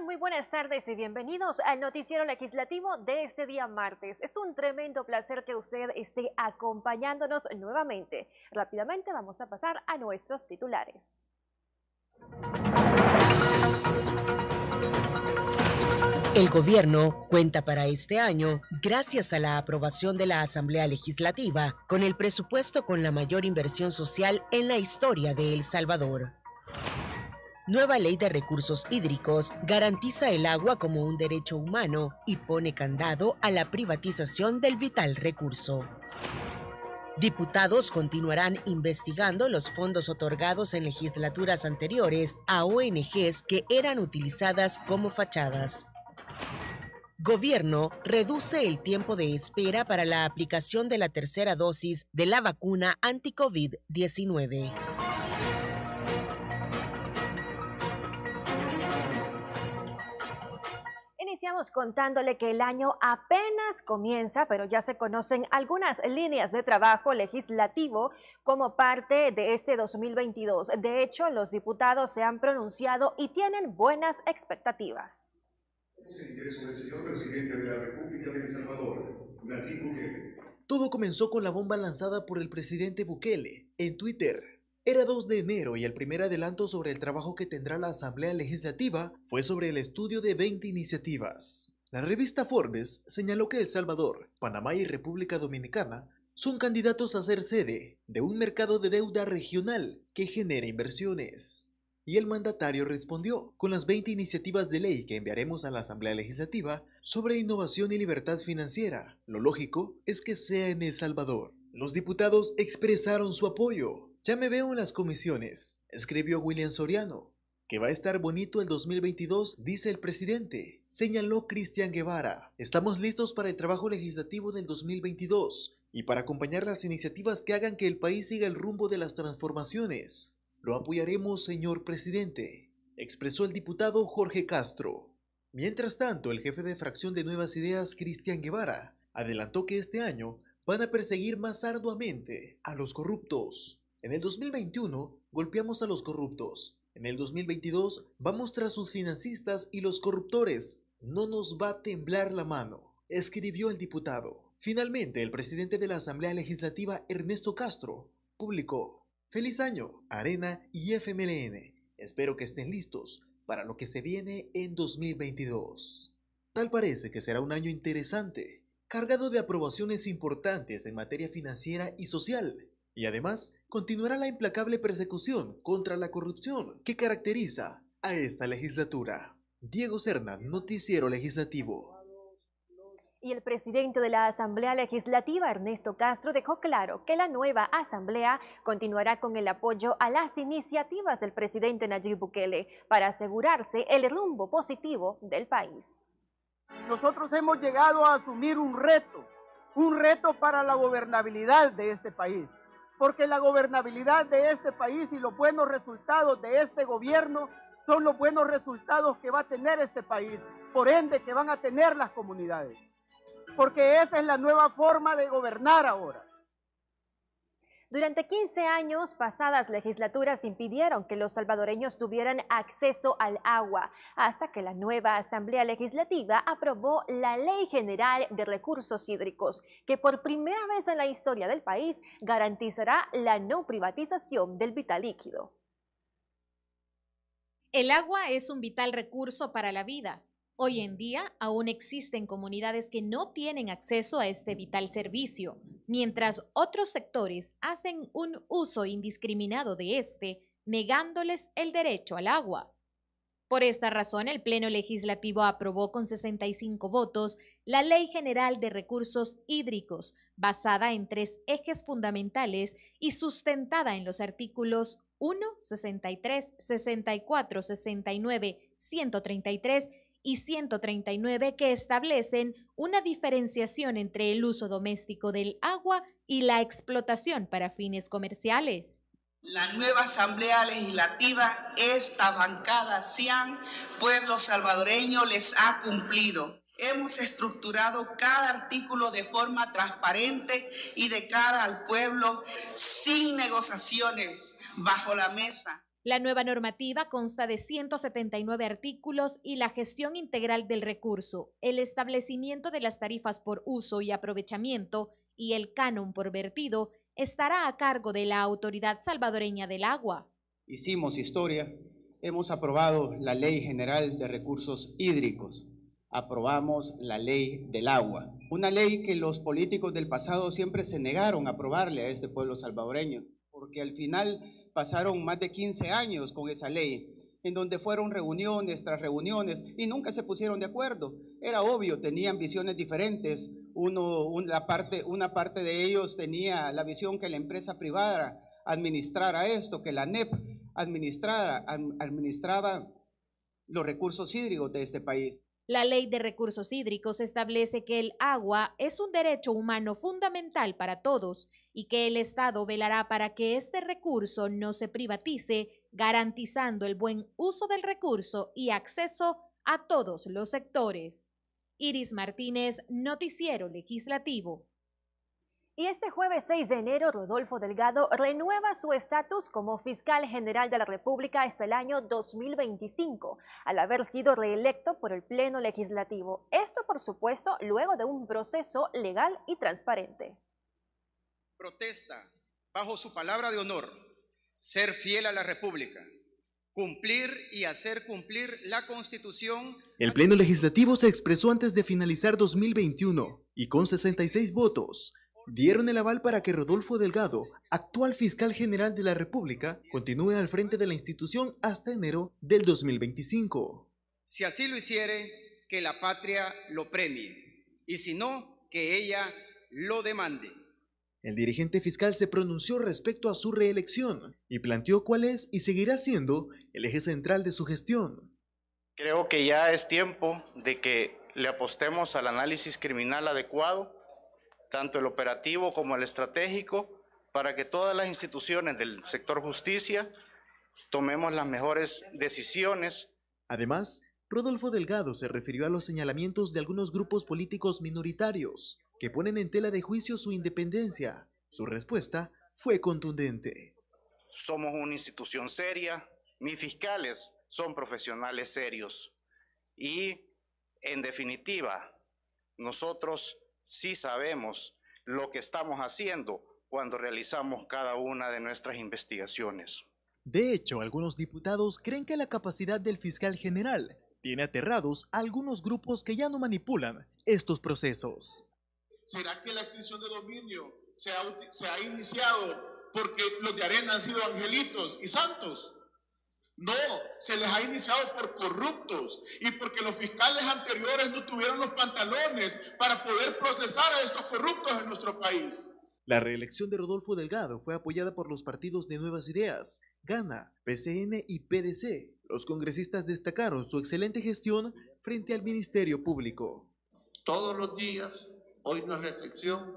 muy buenas tardes y bienvenidos al noticiero legislativo de este día martes. Es un tremendo placer que usted esté acompañándonos nuevamente. Rápidamente vamos a pasar a nuestros titulares. El gobierno cuenta para este año, gracias a la aprobación de la Asamblea Legislativa, con el presupuesto con la mayor inversión social en la historia de El Salvador nueva ley de recursos hídricos garantiza el agua como un derecho humano y pone candado a la privatización del vital recurso. Diputados continuarán investigando los fondos otorgados en legislaturas anteriores a ONGs que eran utilizadas como fachadas. Gobierno reduce el tiempo de espera para la aplicación de la tercera dosis de la vacuna anti-COVID-19. Iniciamos contándole que el año apenas comienza, pero ya se conocen algunas líneas de trabajo legislativo como parte de este 2022. De hecho, los diputados se han pronunciado y tienen buenas expectativas. Todo comenzó con la bomba lanzada por el presidente Bukele en Twitter era 2 de enero y el primer adelanto sobre el trabajo que tendrá la Asamblea Legislativa fue sobre el estudio de 20 iniciativas. La revista Forbes señaló que El Salvador, Panamá y República Dominicana son candidatos a ser sede de un mercado de deuda regional que genera inversiones. Y el mandatario respondió con las 20 iniciativas de ley que enviaremos a la Asamblea Legislativa sobre innovación y libertad financiera. Lo lógico es que sea en El Salvador. Los diputados expresaron su apoyo ya me veo en las comisiones, escribió William Soriano. Que va a estar bonito el 2022, dice el presidente, señaló Cristian Guevara. Estamos listos para el trabajo legislativo del 2022 y para acompañar las iniciativas que hagan que el país siga el rumbo de las transformaciones. Lo apoyaremos, señor presidente, expresó el diputado Jorge Castro. Mientras tanto, el jefe de fracción de Nuevas Ideas, Cristian Guevara, adelantó que este año van a perseguir más arduamente a los corruptos. En el 2021 golpeamos a los corruptos. En el 2022 vamos tras sus financistas y los corruptores. No nos va a temblar la mano, escribió el diputado. Finalmente, el presidente de la Asamblea Legislativa, Ernesto Castro, publicó, Feliz año, Arena y FMLN. Espero que estén listos para lo que se viene en 2022. Tal parece que será un año interesante, cargado de aprobaciones importantes en materia financiera y social, y además, continuará la implacable persecución contra la corrupción que caracteriza a esta legislatura. Diego Cerna, Noticiero Legislativo. Y el presidente de la Asamblea Legislativa, Ernesto Castro, dejó claro que la nueva Asamblea continuará con el apoyo a las iniciativas del presidente Nayib Bukele para asegurarse el rumbo positivo del país. Nosotros hemos llegado a asumir un reto, un reto para la gobernabilidad de este país porque la gobernabilidad de este país y los buenos resultados de este gobierno son los buenos resultados que va a tener este país, por ende que van a tener las comunidades, porque esa es la nueva forma de gobernar ahora. Durante 15 años, pasadas legislaturas impidieron que los salvadoreños tuvieran acceso al agua, hasta que la nueva Asamblea Legislativa aprobó la Ley General de Recursos Hídricos, que por primera vez en la historia del país garantizará la no privatización del vital líquido. El agua es un vital recurso para la vida Hoy en día aún existen comunidades que no tienen acceso a este vital servicio, mientras otros sectores hacen un uso indiscriminado de este, negándoles el derecho al agua. Por esta razón, el Pleno Legislativo aprobó con 65 votos la Ley General de Recursos Hídricos, basada en tres ejes fundamentales y sustentada en los artículos 1, 63, 64, 69, 133 y 139 que establecen una diferenciación entre el uso doméstico del agua y la explotación para fines comerciales. La nueva Asamblea Legislativa, esta bancada CIAN, pueblo salvadoreño, les ha cumplido. Hemos estructurado cada artículo de forma transparente y de cara al pueblo, sin negociaciones, bajo la mesa. La nueva normativa consta de 179 artículos y la gestión integral del recurso, el establecimiento de las tarifas por uso y aprovechamiento y el canon por vertido estará a cargo de la Autoridad Salvadoreña del Agua. Hicimos historia, hemos aprobado la Ley General de Recursos Hídricos, aprobamos la Ley del Agua, una ley que los políticos del pasado siempre se negaron a aprobarle a este pueblo salvadoreño, porque al final pasaron más de 15 años con esa ley, en donde fueron reuniones tras reuniones y nunca se pusieron de acuerdo. Era obvio, tenían visiones diferentes. Uno, una, parte, una parte de ellos tenía la visión que la empresa privada administrara esto, que la NEP administrara, administraba los recursos hídricos de este país. La Ley de Recursos Hídricos establece que el agua es un derecho humano fundamental para todos y que el Estado velará para que este recurso no se privatice, garantizando el buen uso del recurso y acceso a todos los sectores. Iris Martínez, Noticiero Legislativo. Y este jueves 6 de enero, Rodolfo Delgado renueva su estatus como fiscal general de la República hasta el año 2025, al haber sido reelecto por el Pleno Legislativo. Esto, por supuesto, luego de un proceso legal y transparente. Protesta, bajo su palabra de honor, ser fiel a la República, cumplir y hacer cumplir la Constitución. El Pleno Legislativo se expresó antes de finalizar 2021 y con 66 votos dieron el aval para que Rodolfo Delgado, actual fiscal general de la República, continúe al frente de la institución hasta enero del 2025. Si así lo hiciere, que la patria lo premie, y si no, que ella lo demande. El dirigente fiscal se pronunció respecto a su reelección y planteó cuál es y seguirá siendo el eje central de su gestión. Creo que ya es tiempo de que le apostemos al análisis criminal adecuado tanto el operativo como el estratégico, para que todas las instituciones del sector justicia tomemos las mejores decisiones. Además, Rodolfo Delgado se refirió a los señalamientos de algunos grupos políticos minoritarios que ponen en tela de juicio su independencia. Su respuesta fue contundente. Somos una institución seria, mis fiscales son profesionales serios y, en definitiva, nosotros sí sabemos lo que estamos haciendo cuando realizamos cada una de nuestras investigaciones. De hecho, algunos diputados creen que la capacidad del fiscal general tiene aterrados a algunos grupos que ya no manipulan estos procesos. ¿Será que la extinción de dominio se ha, se ha iniciado porque los de arena han sido angelitos y santos? No, se les ha iniciado por corruptos y porque los fiscales anteriores no tuvieron los pantalones para poder procesar a estos corruptos en nuestro país. La reelección de Rodolfo Delgado fue apoyada por los partidos de Nuevas Ideas, Gana, PCN y PDC. Los congresistas destacaron su excelente gestión frente al Ministerio Público. Todos los días, hoy no es excepción,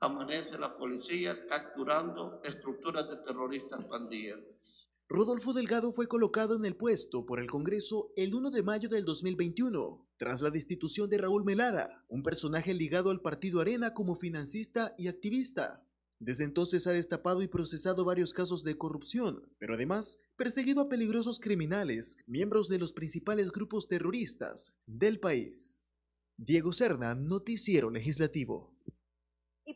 amanece la policía capturando estructuras de terroristas pandilleros Rodolfo Delgado fue colocado en el puesto por el Congreso el 1 de mayo del 2021, tras la destitución de Raúl Melara, un personaje ligado al partido Arena como financista y activista. Desde entonces ha destapado y procesado varios casos de corrupción, pero además perseguido a peligrosos criminales, miembros de los principales grupos terroristas del país. Diego Cerna, Noticiero Legislativo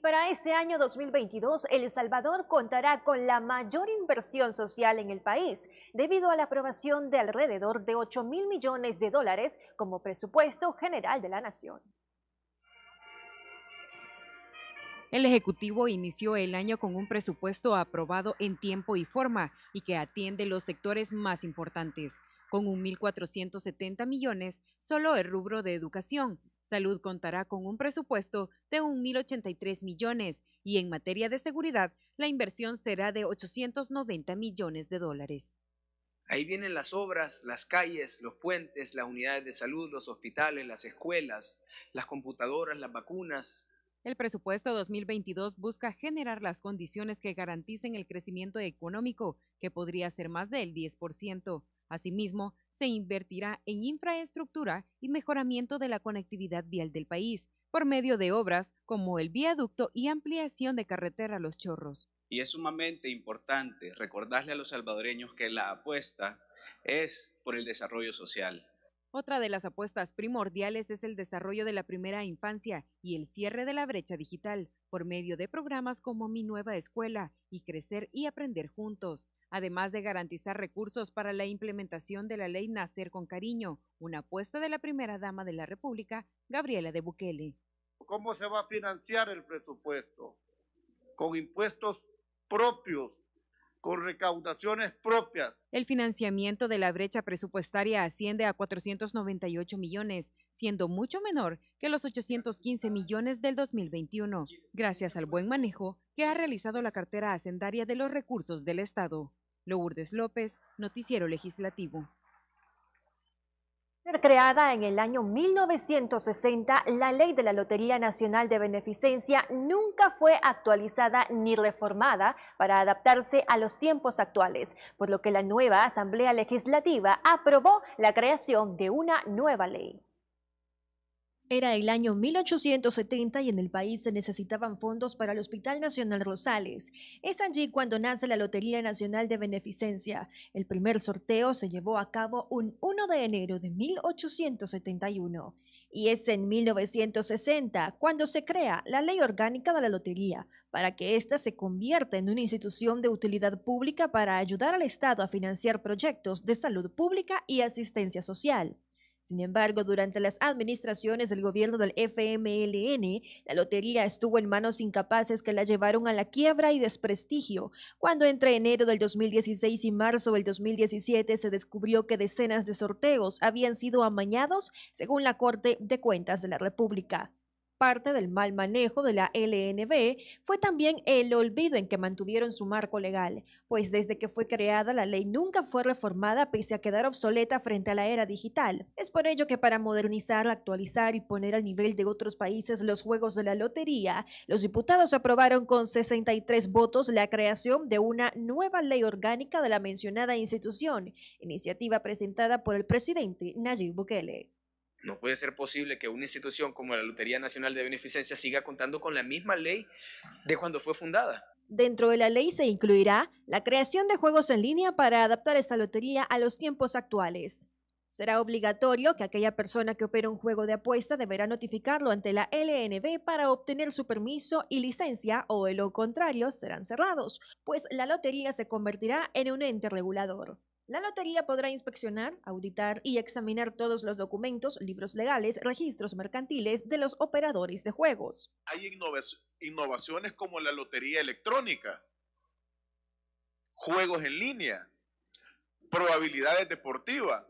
para ese año 2022, El Salvador contará con la mayor inversión social en el país, debido a la aprobación de alrededor de 8 mil millones de dólares como presupuesto general de la nación. El Ejecutivo inició el año con un presupuesto aprobado en tiempo y forma y que atiende los sectores más importantes. Con 1.470 millones, solo el rubro de educación Salud contará con un presupuesto de 1.083 millones y en materia de seguridad la inversión será de 890 millones de dólares. Ahí vienen las obras, las calles, los puentes, las unidades de salud, los hospitales, las escuelas, las computadoras, las vacunas. El presupuesto 2022 busca generar las condiciones que garanticen el crecimiento económico, que podría ser más del 10%. Asimismo, se invertirá en infraestructura y mejoramiento de la conectividad vial del país por medio de obras como el viaducto y ampliación de carretera Los Chorros. Y es sumamente importante recordarle a los salvadoreños que la apuesta es por el desarrollo social. Otra de las apuestas primordiales es el desarrollo de la primera infancia y el cierre de la brecha digital por medio de programas como Mi Nueva Escuela y Crecer y Aprender Juntos, además de garantizar recursos para la implementación de la ley Nacer con Cariño, una apuesta de la primera dama de la República, Gabriela de Bukele. ¿Cómo se va a financiar el presupuesto? Con impuestos propios con recaudaciones propias. El financiamiento de la brecha presupuestaria asciende a 498 millones, siendo mucho menor que los 815 millones del 2021, gracias al buen manejo que ha realizado la cartera hacendaria de los recursos del Estado. Lourdes López, Noticiero Legislativo. Creada en el año 1960, la ley de la Lotería Nacional de Beneficencia nunca fue actualizada ni reformada para adaptarse a los tiempos actuales, por lo que la nueva Asamblea Legislativa aprobó la creación de una nueva ley. Era el año 1870 y en el país se necesitaban fondos para el Hospital Nacional Rosales. Es allí cuando nace la Lotería Nacional de Beneficencia. El primer sorteo se llevó a cabo un 1 de enero de 1871. Y es en 1960 cuando se crea la Ley Orgánica de la Lotería, para que ésta se convierta en una institución de utilidad pública para ayudar al Estado a financiar proyectos de salud pública y asistencia social. Sin embargo, durante las administraciones del gobierno del FMLN, la lotería estuvo en manos incapaces que la llevaron a la quiebra y desprestigio, cuando entre enero del 2016 y marzo del 2017 se descubrió que decenas de sorteos habían sido amañados, según la Corte de Cuentas de la República. Parte del mal manejo de la LNB fue también el olvido en que mantuvieron su marco legal, pues desde que fue creada la ley nunca fue reformada pese a quedar obsoleta frente a la era digital. Es por ello que para modernizar, actualizar y poner al nivel de otros países los juegos de la lotería, los diputados aprobaron con 63 votos la creación de una nueva ley orgánica de la mencionada institución, iniciativa presentada por el presidente Nayib Bukele. No puede ser posible que una institución como la Lotería Nacional de Beneficencia siga contando con la misma ley de cuando fue fundada. Dentro de la ley se incluirá la creación de juegos en línea para adaptar esta lotería a los tiempos actuales. Será obligatorio que aquella persona que opere un juego de apuesta deberá notificarlo ante la LNB para obtener su permiso y licencia o de lo contrario serán cerrados, pues la lotería se convertirá en un ente regulador. La Lotería podrá inspeccionar, auditar y examinar todos los documentos, libros legales, registros mercantiles de los operadores de juegos. Hay innovaciones como la Lotería Electrónica, juegos en línea, probabilidades deportivas,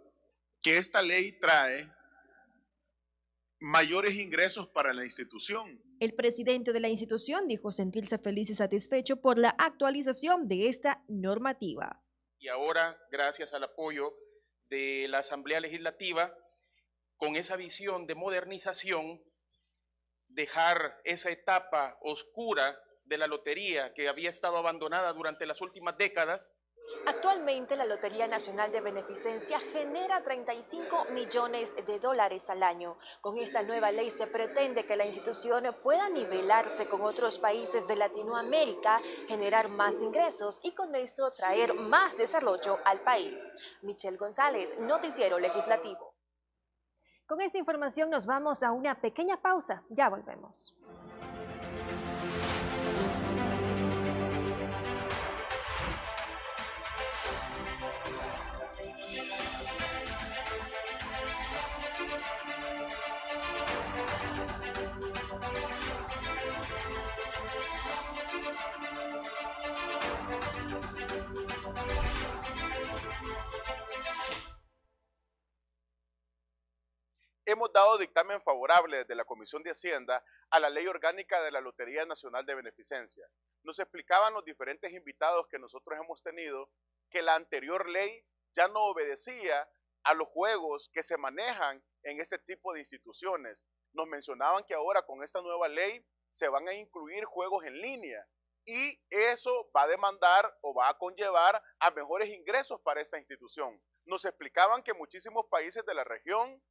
que esta ley trae mayores ingresos para la institución. El presidente de la institución dijo sentirse feliz y satisfecho por la actualización de esta normativa y ahora gracias al apoyo de la Asamblea Legislativa, con esa visión de modernización, dejar esa etapa oscura de la lotería que había estado abandonada durante las últimas décadas Actualmente la Lotería Nacional de Beneficencia genera 35 millones de dólares al año. Con esta nueva ley se pretende que la institución pueda nivelarse con otros países de Latinoamérica, generar más ingresos y con esto traer más desarrollo al país. Michelle González, Noticiero Legislativo. Con esta información nos vamos a una pequeña pausa. Ya volvemos. hemos dado dictamen favorable desde la Comisión de Hacienda a la Ley Orgánica de la Lotería Nacional de Beneficencia. Nos explicaban los diferentes invitados que nosotros hemos tenido que la anterior ley ya no obedecía a los juegos que se manejan en este tipo de instituciones. Nos mencionaban que ahora con esta nueva ley se van a incluir juegos en línea y eso va a demandar o va a conllevar a mejores ingresos para esta institución. Nos explicaban que muchísimos países de la región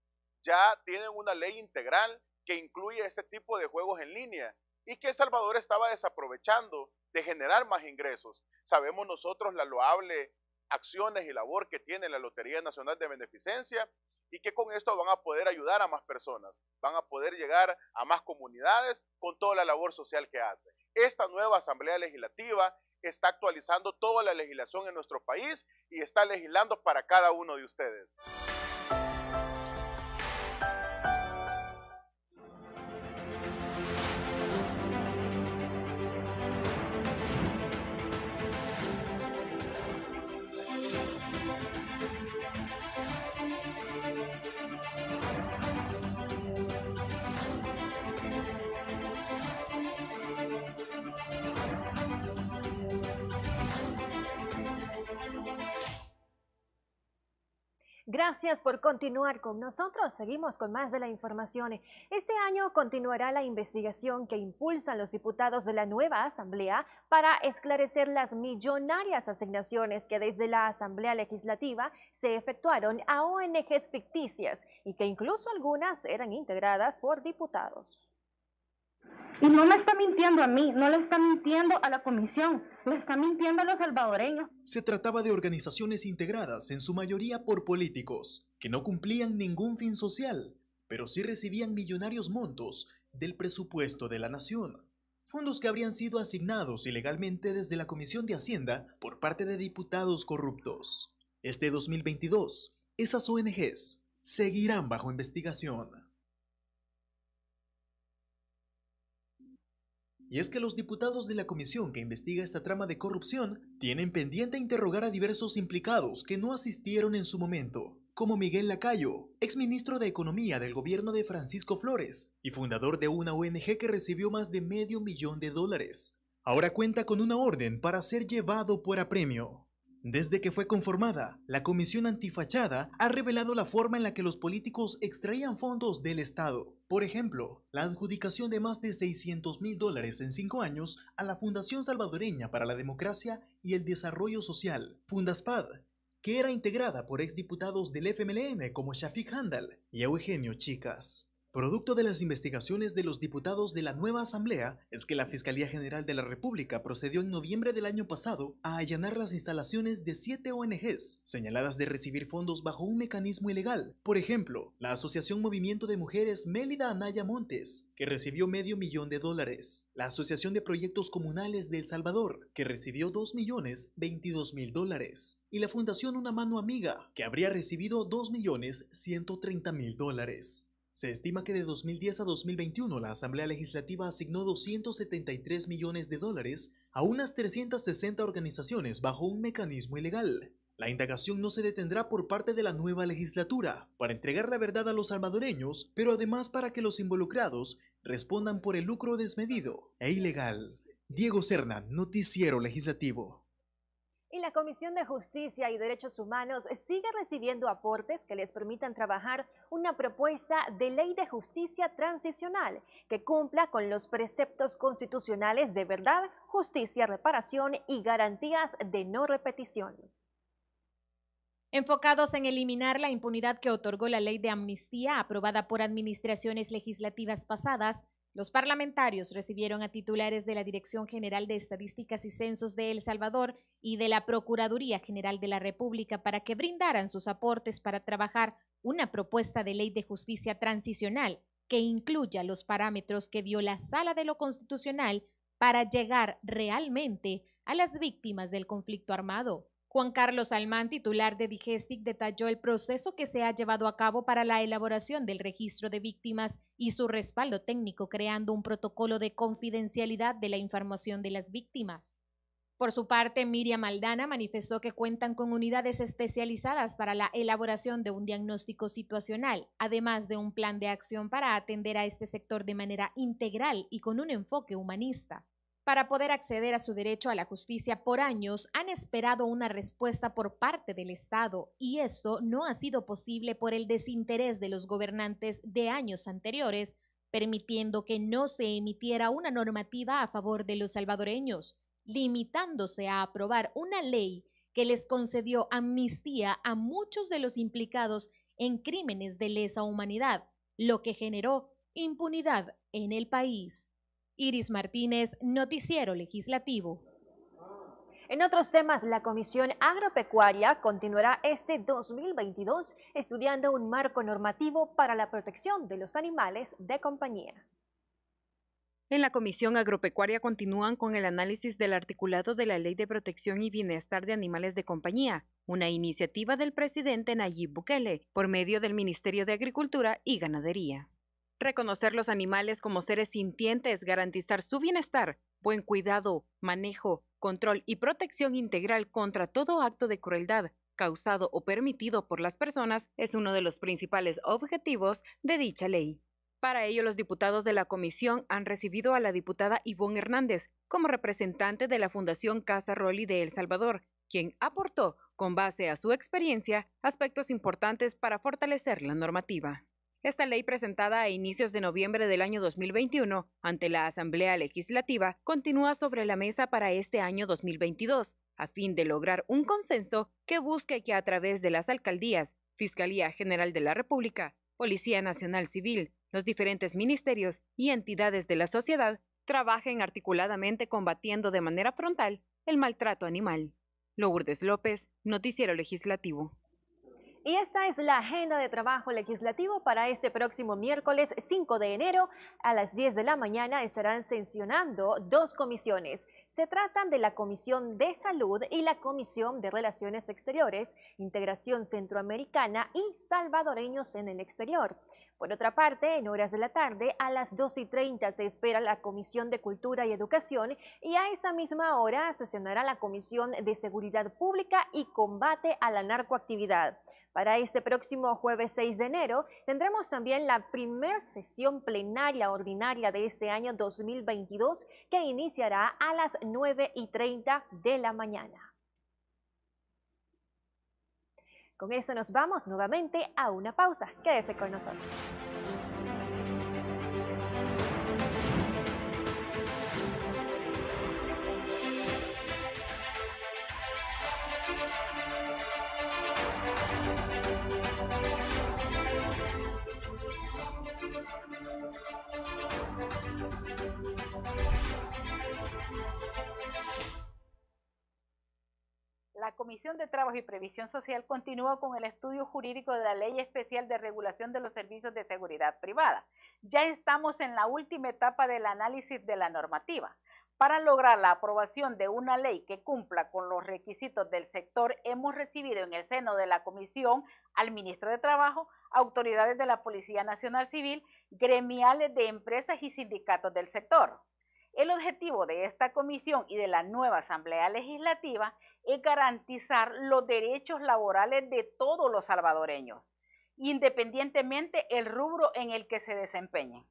ya tienen una ley integral que incluye este tipo de juegos en línea y que El Salvador estaba desaprovechando de generar más ingresos. Sabemos nosotros la loable acciones y labor que tiene la Lotería Nacional de Beneficencia y que con esto van a poder ayudar a más personas, van a poder llegar a más comunidades con toda la labor social que hace. Esta nueva Asamblea Legislativa está actualizando toda la legislación en nuestro país y está legislando para cada uno de ustedes. Gracias por continuar con nosotros. Seguimos con más de la información. Este año continuará la investigación que impulsan los diputados de la nueva Asamblea para esclarecer las millonarias asignaciones que desde la Asamblea Legislativa se efectuaron a ONGs ficticias y que incluso algunas eran integradas por diputados. Y no me está mintiendo a mí, no le está mintiendo a la comisión, le está mintiendo a los salvadoreños. Se trataba de organizaciones integradas en su mayoría por políticos, que no cumplían ningún fin social, pero sí recibían millonarios montos del presupuesto de la nación. Fondos que habrían sido asignados ilegalmente desde la Comisión de Hacienda por parte de diputados corruptos. Este 2022, esas ONGs seguirán bajo investigación. Y es que los diputados de la comisión que investiga esta trama de corrupción tienen pendiente interrogar a diversos implicados que no asistieron en su momento, como Miguel Lacayo, exministro de Economía del gobierno de Francisco Flores y fundador de una ONG que recibió más de medio millón de dólares. Ahora cuenta con una orden para ser llevado por apremio. Desde que fue conformada, la Comisión Antifachada ha revelado la forma en la que los políticos extraían fondos del Estado. Por ejemplo, la adjudicación de más de 600 mil dólares en cinco años a la Fundación Salvadoreña para la Democracia y el Desarrollo Social, Fundaspad, que era integrada por exdiputados del FMLN como Shafiq Handal y Eugenio Chicas. Producto de las investigaciones de los diputados de la nueva Asamblea es que la Fiscalía General de la República procedió en noviembre del año pasado a allanar las instalaciones de siete ONGs señaladas de recibir fondos bajo un mecanismo ilegal. Por ejemplo, la Asociación Movimiento de Mujeres Mélida Anaya Montes, que recibió medio millón de dólares, la Asociación de Proyectos Comunales de El Salvador, que recibió 2 millones 22 mil dólares, y la Fundación Una Mano Amiga, que habría recibido 2 millones 130 mil dólares. Se estima que de 2010 a 2021 la Asamblea Legislativa asignó 273 millones de dólares a unas 360 organizaciones bajo un mecanismo ilegal. La indagación no se detendrá por parte de la nueva legislatura para entregar la verdad a los salvadoreños, pero además para que los involucrados respondan por el lucro desmedido e ilegal. Diego Cerna, Noticiero Legislativo la Comisión de Justicia y Derechos Humanos sigue recibiendo aportes que les permitan trabajar una propuesta de ley de justicia transicional que cumpla con los preceptos constitucionales de verdad, justicia, reparación y garantías de no repetición. Enfocados en eliminar la impunidad que otorgó la ley de amnistía aprobada por administraciones legislativas pasadas, los parlamentarios recibieron a titulares de la Dirección General de Estadísticas y Censos de El Salvador y de la Procuraduría General de la República para que brindaran sus aportes para trabajar una propuesta de ley de justicia transicional que incluya los parámetros que dio la Sala de lo Constitucional para llegar realmente a las víctimas del conflicto armado. Juan Carlos Almán, titular de Digestic, detalló el proceso que se ha llevado a cabo para la elaboración del registro de víctimas y su respaldo técnico, creando un protocolo de confidencialidad de la información de las víctimas. Por su parte, Miriam Aldana manifestó que cuentan con unidades especializadas para la elaboración de un diagnóstico situacional, además de un plan de acción para atender a este sector de manera integral y con un enfoque humanista. Para poder acceder a su derecho a la justicia por años, han esperado una respuesta por parte del Estado y esto no ha sido posible por el desinterés de los gobernantes de años anteriores, permitiendo que no se emitiera una normativa a favor de los salvadoreños, limitándose a aprobar una ley que les concedió amnistía a muchos de los implicados en crímenes de lesa humanidad, lo que generó impunidad en el país. Iris Martínez, Noticiero Legislativo. En otros temas, la Comisión Agropecuaria continuará este 2022 estudiando un marco normativo para la protección de los animales de compañía. En la Comisión Agropecuaria continúan con el análisis del articulado de la Ley de Protección y Bienestar de Animales de Compañía, una iniciativa del presidente Nayib Bukele, por medio del Ministerio de Agricultura y Ganadería reconocer los animales como seres sintientes, garantizar su bienestar, buen cuidado, manejo, control y protección integral contra todo acto de crueldad causado o permitido por las personas es uno de los principales objetivos de dicha ley. Para ello, los diputados de la comisión han recibido a la diputada Ivonne Hernández como representante de la Fundación Casa Rolly de El Salvador, quien aportó, con base a su experiencia, aspectos importantes para fortalecer la normativa. Esta ley presentada a inicios de noviembre del año 2021 ante la Asamblea Legislativa continúa sobre la mesa para este año 2022, a fin de lograr un consenso que busque que a través de las alcaldías, Fiscalía General de la República, Policía Nacional Civil, los diferentes ministerios y entidades de la sociedad trabajen articuladamente combatiendo de manera frontal el maltrato animal. Lourdes López, Noticiero Legislativo. Y esta es la agenda de trabajo legislativo para este próximo miércoles 5 de enero. A las 10 de la mañana estarán sancionando dos comisiones. Se tratan de la Comisión de Salud y la Comisión de Relaciones Exteriores, Integración Centroamericana y Salvadoreños en el Exterior. Por otra parte, en horas de la tarde, a las 2 y 30 se espera la Comisión de Cultura y Educación y a esa misma hora sesionará la Comisión de Seguridad Pública y Combate a la Narcoactividad. Para este próximo jueves 6 de enero tendremos también la primera sesión plenaria ordinaria de este año 2022 que iniciará a las 9 y 30 de la mañana. Con eso nos vamos nuevamente a una pausa. Quédese con nosotros. la Comisión de Trabajo y Previsión Social continúa con el estudio jurídico de la Ley Especial de Regulación de los Servicios de Seguridad Privada. Ya estamos en la última etapa del análisis de la normativa. Para lograr la aprobación de una ley que cumpla con los requisitos del sector, hemos recibido en el seno de la comisión al ministro de Trabajo, autoridades de la Policía Nacional Civil, gremiales de empresas y sindicatos del sector. El objetivo de esta comisión y de la nueva Asamblea Legislativa es garantizar los derechos laborales de todos los salvadoreños, independientemente el rubro en el que se desempeñen.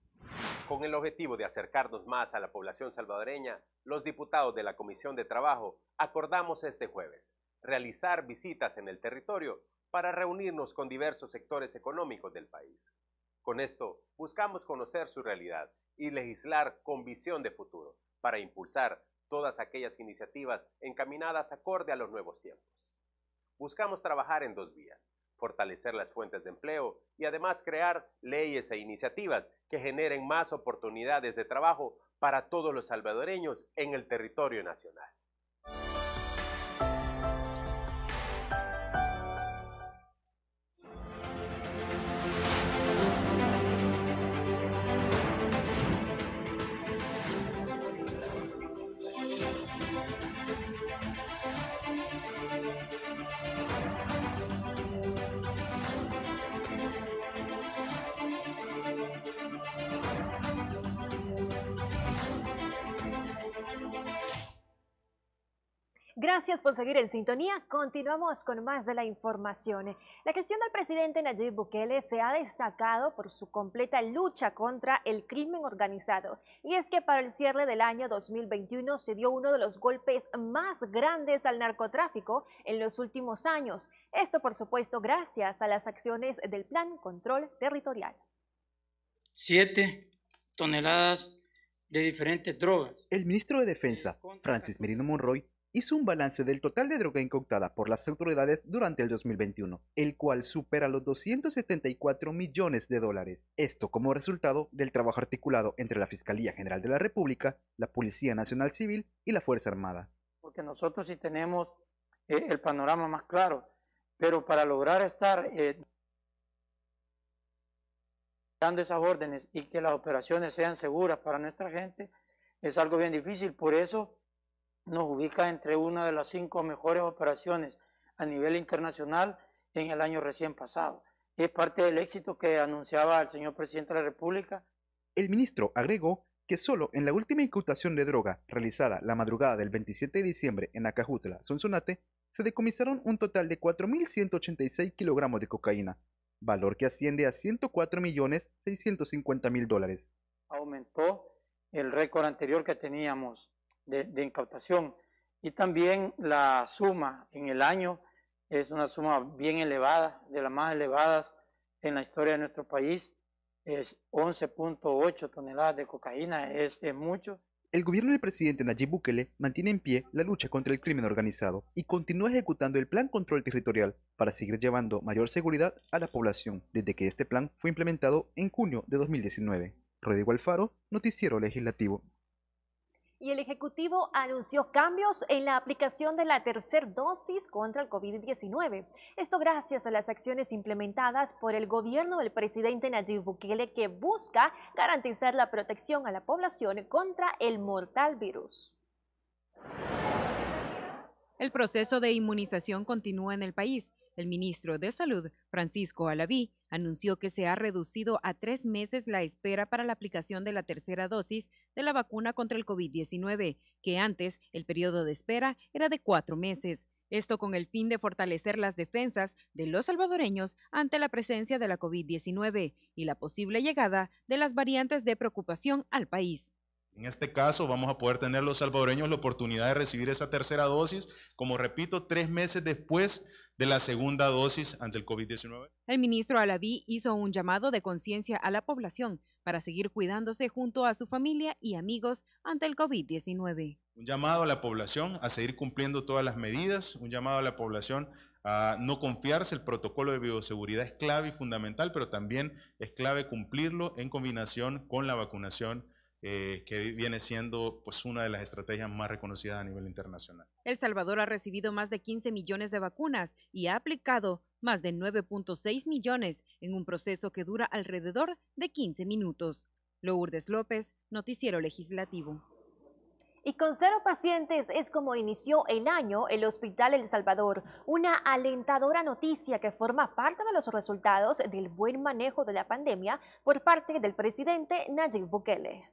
Con el objetivo de acercarnos más a la población salvadoreña, los diputados de la Comisión de Trabajo acordamos este jueves realizar visitas en el territorio para reunirnos con diversos sectores económicos del país. Con esto buscamos conocer su realidad y legislar con visión de futuro para impulsar todas aquellas iniciativas encaminadas acorde a los nuevos tiempos. Buscamos trabajar en dos vías, fortalecer las fuentes de empleo y además crear leyes e iniciativas que generen más oportunidades de trabajo para todos los salvadoreños en el territorio nacional. Gracias por seguir en sintonía. Continuamos con más de la información. La gestión del presidente Nayib Bukele se ha destacado por su completa lucha contra el crimen organizado. Y es que para el cierre del año 2021 se dio uno de los golpes más grandes al narcotráfico en los últimos años. Esto, por supuesto, gracias a las acciones del Plan Control Territorial. Siete toneladas de diferentes drogas. El ministro de Defensa, Francis Merino Monroy, hizo un balance del total de droga incautada por las autoridades durante el 2021, el cual supera los 274 millones de dólares. Esto como resultado del trabajo articulado entre la Fiscalía General de la República, la Policía Nacional Civil y la Fuerza Armada. Porque nosotros sí tenemos eh, el panorama más claro, pero para lograr estar eh, dando esas órdenes y que las operaciones sean seguras para nuestra gente, es algo bien difícil. Por eso nos ubica entre una de las cinco mejores operaciones a nivel internacional en el año recién pasado. Es parte del éxito que anunciaba el señor presidente de la República. El ministro agregó que solo en la última incautación de droga realizada la madrugada del 27 de diciembre en Acajutla, Sonsonate, se decomisaron un total de 4.186 kilogramos de cocaína, valor que asciende a 104.650.000 dólares. Aumentó el récord anterior que teníamos de, incautación. Y también la suma en el año es una suma bien elevada, de las más elevadas en la historia de nuestro país. Es 11.8 toneladas de cocaína, es, es mucho. El gobierno del presidente Nayib Bukele mantiene en pie la lucha contra el crimen organizado y continúa ejecutando el Plan Control Territorial para seguir llevando mayor seguridad a la población desde que este plan fue implementado en junio de 2019. Rodrigo Alfaro, Noticiero Legislativo. Y el Ejecutivo anunció cambios en la aplicación de la tercera dosis contra el COVID-19. Esto gracias a las acciones implementadas por el gobierno del presidente Nayib Bukele que busca garantizar la protección a la población contra el mortal virus. El proceso de inmunización continúa en el país. El ministro de Salud, Francisco Alaví, anunció que se ha reducido a tres meses la espera para la aplicación de la tercera dosis de la vacuna contra el COVID-19, que antes el periodo de espera era de cuatro meses. Esto con el fin de fortalecer las defensas de los salvadoreños ante la presencia de la COVID-19 y la posible llegada de las variantes de preocupación al país. En este caso vamos a poder tener los salvadoreños la oportunidad de recibir esa tercera dosis, como repito, tres meses después de la segunda dosis ante el COVID-19? El ministro Alaví hizo un llamado de conciencia a la población para seguir cuidándose junto a su familia y amigos ante el COVID-19. Un llamado a la población a seguir cumpliendo todas las medidas, un llamado a la población a no confiarse, el protocolo de bioseguridad es clave y fundamental, pero también es clave cumplirlo en combinación con la vacunación eh, que viene siendo pues, una de las estrategias más reconocidas a nivel internacional. El Salvador ha recibido más de 15 millones de vacunas y ha aplicado más de 9.6 millones en un proceso que dura alrededor de 15 minutos. Lourdes López, Noticiero Legislativo. Y con cero pacientes es como inició el año el Hospital El Salvador, una alentadora noticia que forma parte de los resultados del buen manejo de la pandemia por parte del presidente Nayib Bukele.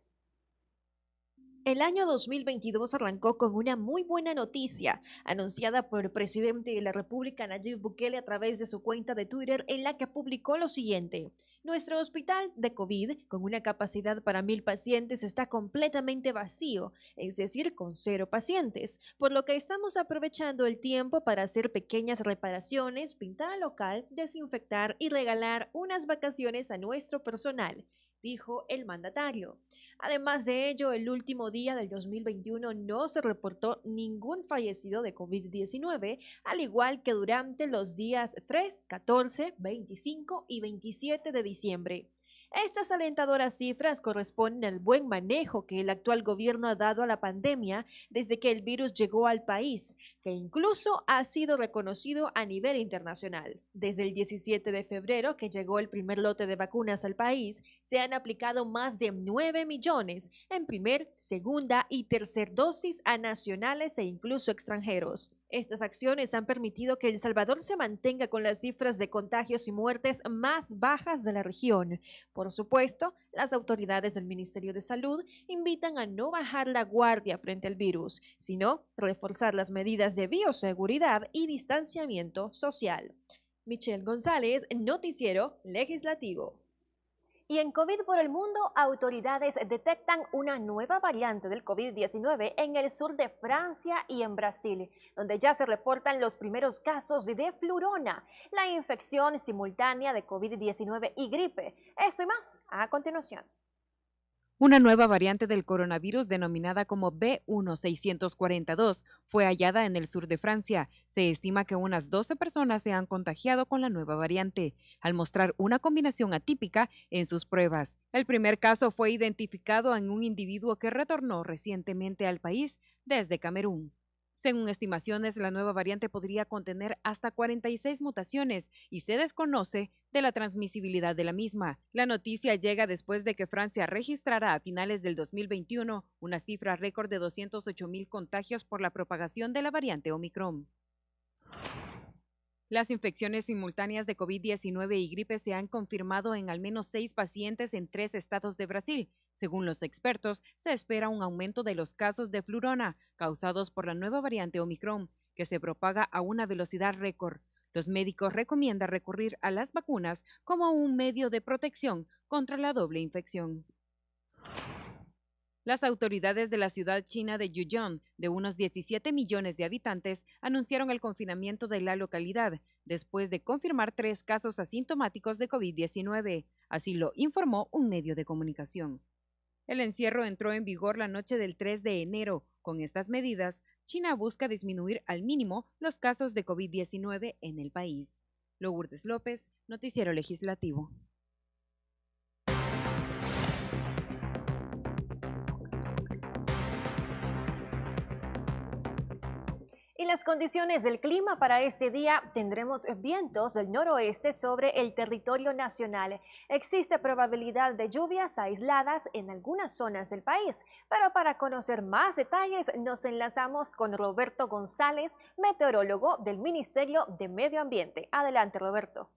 El año 2022 arrancó con una muy buena noticia, anunciada por el presidente de la República Nayib Bukele a través de su cuenta de Twitter, en la que publicó lo siguiente. Nuestro hospital de COVID, con una capacidad para mil pacientes, está completamente vacío, es decir, con cero pacientes, por lo que estamos aprovechando el tiempo para hacer pequeñas reparaciones, pintar local, desinfectar y regalar unas vacaciones a nuestro personal dijo el mandatario. Además de ello, el último día del 2021 no se reportó ningún fallecido de COVID-19, al igual que durante los días 3, 14, 25 y 27 de diciembre. Estas alentadoras cifras corresponden al buen manejo que el actual gobierno ha dado a la pandemia desde que el virus llegó al país, que incluso ha sido reconocido a nivel internacional. Desde el 17 de febrero, que llegó el primer lote de vacunas al país, se han aplicado más de 9 millones en primer, segunda y tercer dosis a nacionales e incluso extranjeros. Estas acciones han permitido que El Salvador se mantenga con las cifras de contagios y muertes más bajas de la región. Por supuesto, las autoridades del Ministerio de Salud invitan a no bajar la guardia frente al virus, sino reforzar las medidas de bioseguridad y distanciamiento social. Michelle González, Noticiero Legislativo. Y en COVID por el mundo, autoridades detectan una nueva variante del COVID-19 en el sur de Francia y en Brasil, donde ya se reportan los primeros casos de flurona, la infección simultánea de COVID-19 y gripe. Eso y más a continuación. Una nueva variante del coronavirus denominada como B1642 fue hallada en el sur de Francia. Se estima que unas 12 personas se han contagiado con la nueva variante, al mostrar una combinación atípica en sus pruebas. El primer caso fue identificado en un individuo que retornó recientemente al país desde Camerún. Según estimaciones, la nueva variante podría contener hasta 46 mutaciones y se desconoce de la transmisibilidad de la misma. La noticia llega después de que Francia registrara a finales del 2021 una cifra récord de 208 mil contagios por la propagación de la variante Omicron. Las infecciones simultáneas de COVID-19 y gripe se han confirmado en al menos seis pacientes en tres estados de Brasil, según los expertos, se espera un aumento de los casos de flurona causados por la nueva variante Omicron, que se propaga a una velocidad récord. Los médicos recomiendan recurrir a las vacunas como un medio de protección contra la doble infección. Las autoridades de la ciudad china de Yuyong, de unos 17 millones de habitantes, anunciaron el confinamiento de la localidad después de confirmar tres casos asintomáticos de COVID-19. Así lo informó un medio de comunicación. El encierro entró en vigor la noche del 3 de enero. Con estas medidas, China busca disminuir al mínimo los casos de COVID-19 en el país. Lourdes López, Noticiero Legislativo. En las condiciones del clima para este día tendremos vientos del noroeste sobre el territorio nacional. Existe probabilidad de lluvias aisladas en algunas zonas del país, pero para conocer más detalles nos enlazamos con Roberto González, meteorólogo del Ministerio de Medio Ambiente. Adelante, Roberto.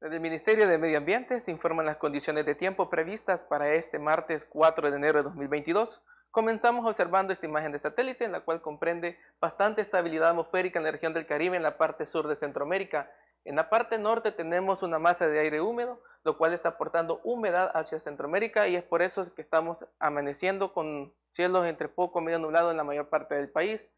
Desde el Ministerio de Medio Ambiente se informan las condiciones de tiempo previstas para este martes 4 de enero de 2022 Comenzamos observando esta imagen de satélite en la cual comprende bastante estabilidad atmosférica en la región del Caribe en la parte sur de Centroamérica. En la parte norte tenemos una masa de aire húmedo, lo cual está aportando humedad hacia Centroamérica y es por eso que estamos amaneciendo con cielos entre poco medio nublado en la mayor parte del país.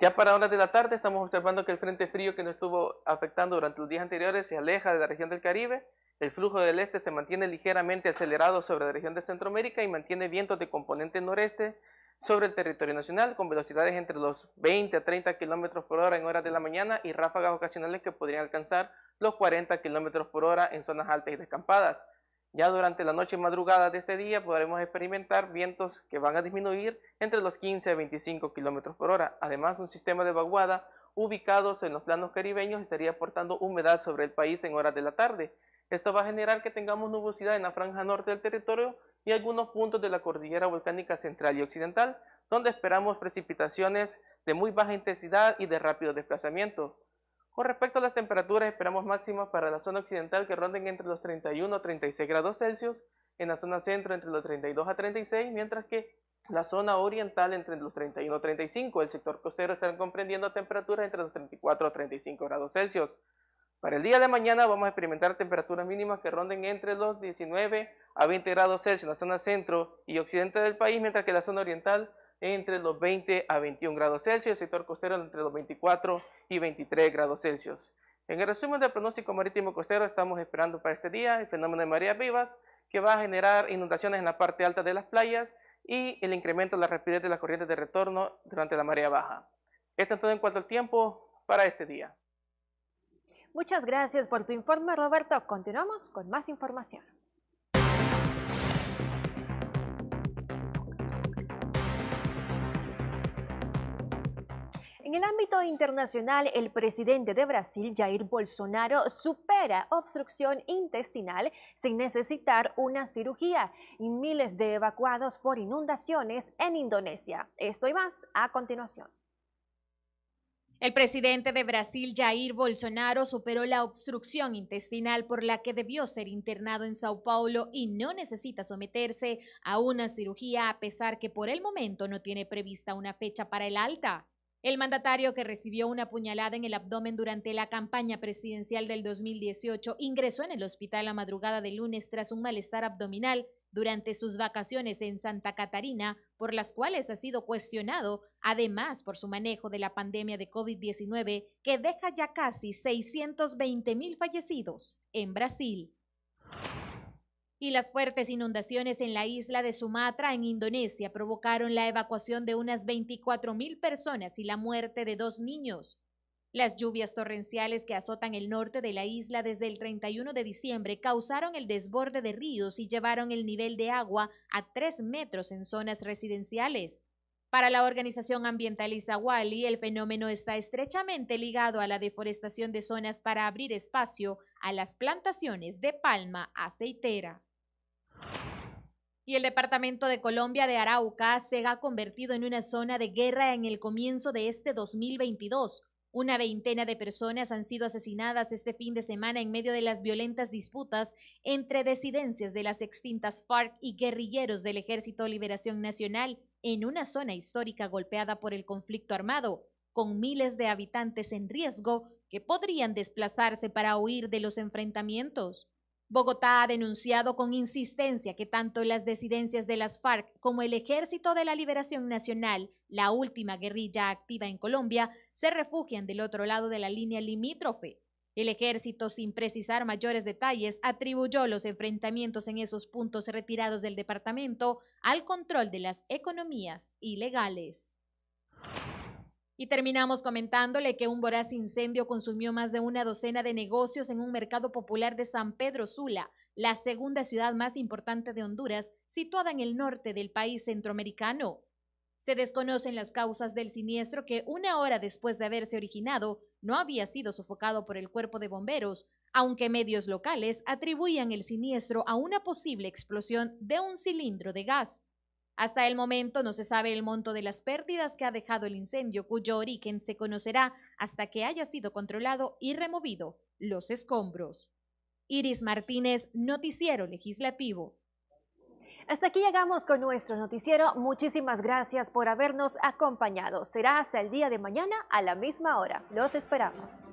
Ya para horas de la tarde estamos observando que el frente frío que nos estuvo afectando durante los días anteriores se aleja de la región del Caribe el flujo del este se mantiene ligeramente acelerado sobre la región de Centroamérica y mantiene vientos de componente noreste sobre el territorio nacional con velocidades entre los 20 a 30 kilómetros por hora en horas de la mañana y ráfagas ocasionales que podrían alcanzar los 40 kilómetros por hora en zonas altas y descampadas. Ya durante la noche y madrugada de este día podremos experimentar vientos que van a disminuir entre los 15 a 25 kilómetros por hora. Además, un sistema de vaguada ubicado en los planos caribeños estaría aportando humedad sobre el país en horas de la tarde. Esto va a generar que tengamos nubosidad en la franja norte del territorio y algunos puntos de la cordillera volcánica central y occidental, donde esperamos precipitaciones de muy baja intensidad y de rápido desplazamiento. Con respecto a las temperaturas, esperamos máximas para la zona occidental que ronden entre los 31 y 36 grados Celsius, en la zona centro entre los 32 a 36, mientras que la zona oriental entre los 31 y 35. El sector costero estará comprendiendo temperaturas entre los 34 a 35 grados Celsius. Para el día de mañana vamos a experimentar temperaturas mínimas que ronden entre los 19 a 20 grados Celsius en la zona centro y occidente del país, mientras que la zona oriental entre los 20 a 21 grados Celsius, y el sector costero entre los 24 y 23 grados Celsius. En el resumen del pronóstico marítimo costero estamos esperando para este día el fenómeno de mareas vivas que va a generar inundaciones en la parte alta de las playas y el incremento de la rapidez de las corrientes de retorno durante la marea baja. Esto es todo en cuanto al tiempo para este día. Muchas gracias por tu informe, Roberto. Continuamos con más información. En el ámbito internacional, el presidente de Brasil, Jair Bolsonaro, supera obstrucción intestinal sin necesitar una cirugía y miles de evacuados por inundaciones en Indonesia. Esto y más a continuación. El presidente de Brasil, Jair Bolsonaro, superó la obstrucción intestinal por la que debió ser internado en Sao Paulo y no necesita someterse a una cirugía a pesar que por el momento no tiene prevista una fecha para el alta. El mandatario que recibió una puñalada en el abdomen durante la campaña presidencial del 2018 ingresó en el hospital la madrugada de lunes tras un malestar abdominal durante sus vacaciones en Santa Catarina, por las cuales ha sido cuestionado, además por su manejo de la pandemia de COVID-19, que deja ya casi 620 mil fallecidos en Brasil. Y las fuertes inundaciones en la isla de Sumatra, en Indonesia, provocaron la evacuación de unas 24 mil personas y la muerte de dos niños. Las lluvias torrenciales que azotan el norte de la isla desde el 31 de diciembre causaron el desborde de ríos y llevaron el nivel de agua a 3 metros en zonas residenciales. Para la organización ambientalista Wally, el fenómeno está estrechamente ligado a la deforestación de zonas para abrir espacio a las plantaciones de palma aceitera. Y el Departamento de Colombia de Arauca se ha convertido en una zona de guerra en el comienzo de este 2022 una veintena de personas han sido asesinadas este fin de semana en medio de las violentas disputas entre desidencias de las extintas FARC y guerrilleros del Ejército Liberación Nacional en una zona histórica golpeada por el conflicto armado, con miles de habitantes en riesgo que podrían desplazarse para huir de los enfrentamientos. Bogotá ha denunciado con insistencia que tanto las disidencias de las FARC como el Ejército de la Liberación Nacional, la última guerrilla activa en Colombia, se refugian del otro lado de la línea limítrofe. El ejército, sin precisar mayores detalles, atribuyó los enfrentamientos en esos puntos retirados del departamento al control de las economías ilegales. Y terminamos comentándole que un voraz incendio consumió más de una docena de negocios en un mercado popular de San Pedro Sula, la segunda ciudad más importante de Honduras, situada en el norte del país centroamericano. Se desconocen las causas del siniestro que una hora después de haberse originado no había sido sofocado por el cuerpo de bomberos, aunque medios locales atribuían el siniestro a una posible explosión de un cilindro de gas. Hasta el momento no se sabe el monto de las pérdidas que ha dejado el incendio, cuyo origen se conocerá hasta que haya sido controlado y removido los escombros. Iris Martínez, Noticiero Legislativo. Hasta aquí llegamos con nuestro noticiero. Muchísimas gracias por habernos acompañado. Será hasta el día de mañana a la misma hora. Los esperamos.